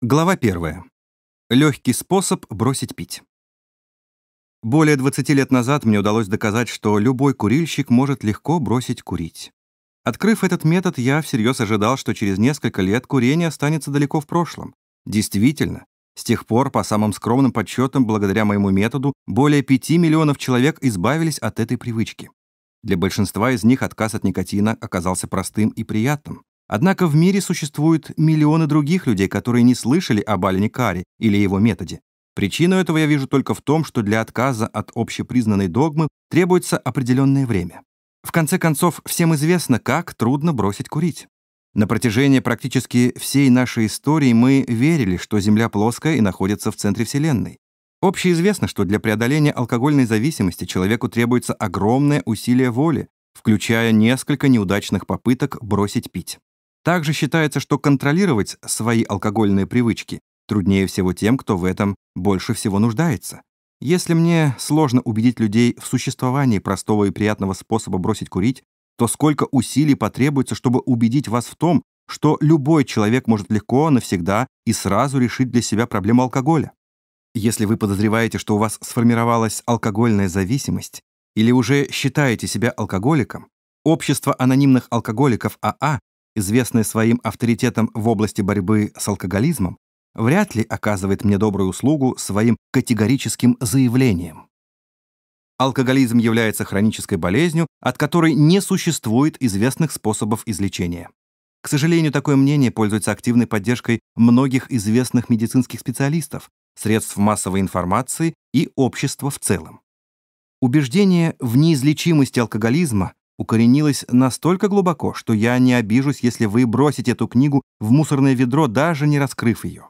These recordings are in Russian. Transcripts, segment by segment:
Глава первая. Легкий способ бросить пить. Более 20 лет назад мне удалось доказать, что любой курильщик может легко бросить курить. Открыв этот метод, я всерьез ожидал, что через несколько лет курение останется далеко в прошлом. Действительно, с тех пор, по самым скромным подсчетам, благодаря моему методу, более 5 миллионов человек избавились от этой привычки. Для большинства из них отказ от никотина оказался простым и приятным. Однако в мире существуют миллионы других людей, которые не слышали о Алине Карри или его методе. Причину этого я вижу только в том, что для отказа от общепризнанной догмы требуется определенное время. В конце концов, всем известно, как трудно бросить курить. На протяжении практически всей нашей истории мы верили, что Земля плоская и находится в центре Вселенной. Общеизвестно, что для преодоления алкогольной зависимости человеку требуется огромное усилие воли, включая несколько неудачных попыток бросить пить. Также считается, что контролировать свои алкогольные привычки труднее всего тем, кто в этом больше всего нуждается. Если мне сложно убедить людей в существовании простого и приятного способа бросить курить, то сколько усилий потребуется, чтобы убедить вас в том, что любой человек может легко, навсегда и сразу решить для себя проблему алкоголя. Если вы подозреваете, что у вас сформировалась алкогольная зависимость или уже считаете себя алкоголиком, общество анонимных алкоголиков АА а известная своим авторитетом в области борьбы с алкоголизмом, вряд ли оказывает мне добрую услугу своим категорическим заявлением. Алкоголизм является хронической болезнью, от которой не существует известных способов излечения. К сожалению, такое мнение пользуется активной поддержкой многих известных медицинских специалистов, средств массовой информации и общества в целом. Убеждение в неизлечимости алкоголизма укоренилось настолько глубоко, что я не обижусь, если вы бросите эту книгу в мусорное ведро, даже не раскрыв ее.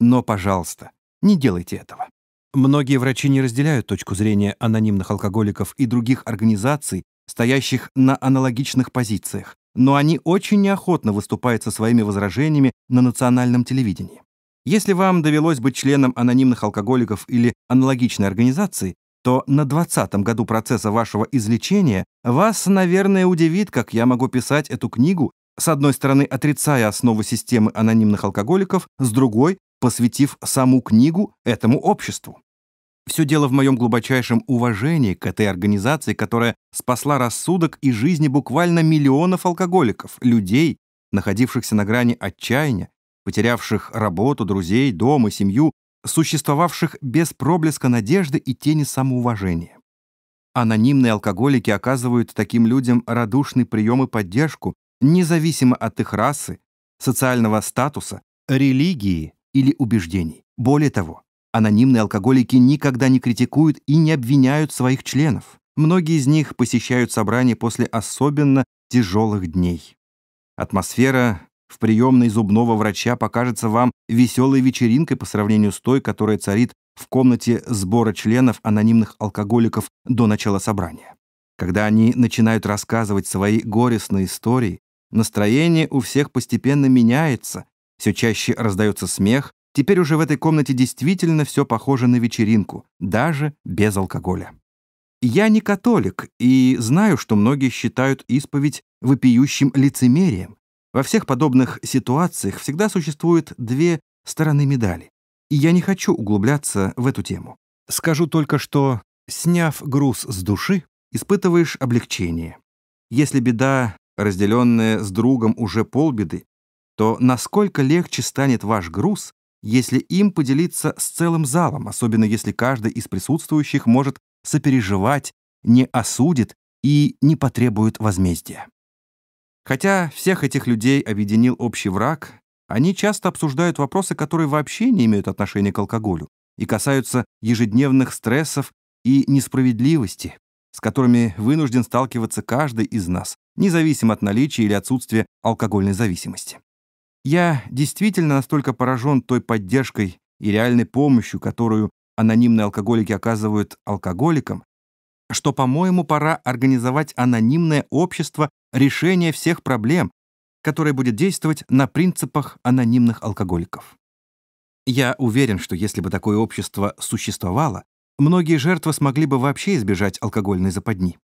Но, пожалуйста, не делайте этого. Многие врачи не разделяют точку зрения анонимных алкоголиков и других организаций, стоящих на аналогичных позициях, но они очень неохотно выступают со своими возражениями на национальном телевидении. Если вам довелось быть членом анонимных алкоголиков или аналогичной организации, то на 20-м году процесса вашего излечения вас, наверное, удивит, как я могу писать эту книгу, с одной стороны, отрицая основу системы анонимных алкоголиков, с другой, посвятив саму книгу этому обществу. Все дело в моем глубочайшем уважении к этой организации, которая спасла рассудок и жизни буквально миллионов алкоголиков, людей, находившихся на грани отчаяния, потерявших работу, друзей, дом и семью, существовавших без проблеска надежды и тени самоуважения. Анонимные алкоголики оказывают таким людям радушный прием и поддержку, независимо от их расы, социального статуса, религии или убеждений. Более того, анонимные алкоголики никогда не критикуют и не обвиняют своих членов. Многие из них посещают собрания после особенно тяжелых дней. Атмосфера в приемной зубного врача покажется вам веселой вечеринкой по сравнению с той, которая царит в комнате сбора членов анонимных алкоголиков до начала собрания. Когда они начинают рассказывать свои горестные истории, настроение у всех постепенно меняется, все чаще раздается смех, теперь уже в этой комнате действительно все похоже на вечеринку, даже без алкоголя. Я не католик и знаю, что многие считают исповедь вопиющим лицемерием, во всех подобных ситуациях всегда существуют две стороны медали, и я не хочу углубляться в эту тему. Скажу только, что, сняв груз с души, испытываешь облегчение. Если беда, разделенная с другом, уже полбеды, то насколько легче станет ваш груз, если им поделиться с целым залом, особенно если каждый из присутствующих может сопереживать, не осудит и не потребует возмездия. Хотя всех этих людей объединил общий враг, они часто обсуждают вопросы, которые вообще не имеют отношения к алкоголю и касаются ежедневных стрессов и несправедливости, с которыми вынужден сталкиваться каждый из нас, независимо от наличия или отсутствия алкогольной зависимости. Я действительно настолько поражен той поддержкой и реальной помощью, которую анонимные алкоголики оказывают алкоголикам, что, по-моему, пора организовать анонимное общество решение всех проблем, которое будет действовать на принципах анонимных алкоголиков. Я уверен, что если бы такое общество существовало, многие жертвы смогли бы вообще избежать алкогольной западни.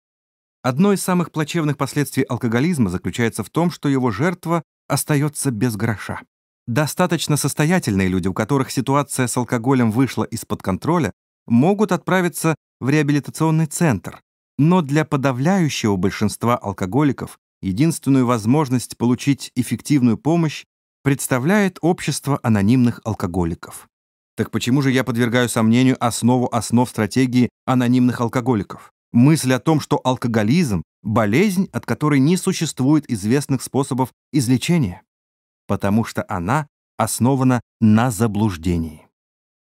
Одно из самых плачевных последствий алкоголизма заключается в том, что его жертва остается без гроша. Достаточно состоятельные люди, у которых ситуация с алкоголем вышла из-под контроля, могут отправиться в реабилитационный центр, но для подавляющего большинства алкоголиков единственную возможность получить эффективную помощь представляет общество анонимных алкоголиков. Так почему же я подвергаю сомнению основу основ стратегии анонимных алкоголиков? Мысль о том, что алкоголизм – болезнь, от которой не существует известных способов излечения, потому что она основана на заблуждении.